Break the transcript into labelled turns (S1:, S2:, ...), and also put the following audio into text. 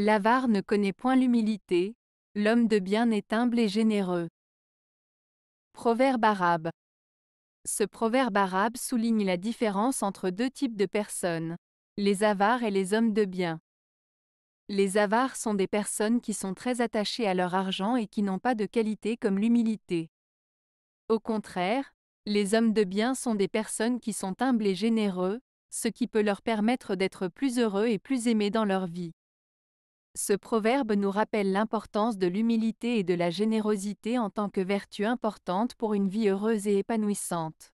S1: L'avare ne connaît point l'humilité, l'homme de bien est humble et généreux. Proverbe arabe. Ce proverbe arabe souligne la différence entre deux types de personnes, les avares et les hommes de bien. Les avares sont des personnes qui sont très attachées à leur argent et qui n'ont pas de qualité comme l'humilité. Au contraire, les hommes de bien sont des personnes qui sont humbles et généreux, ce qui peut leur permettre d'être plus heureux et plus aimés dans leur vie. Ce proverbe nous rappelle l'importance de l'humilité et de la générosité en tant que vertu importante pour une vie heureuse et épanouissante.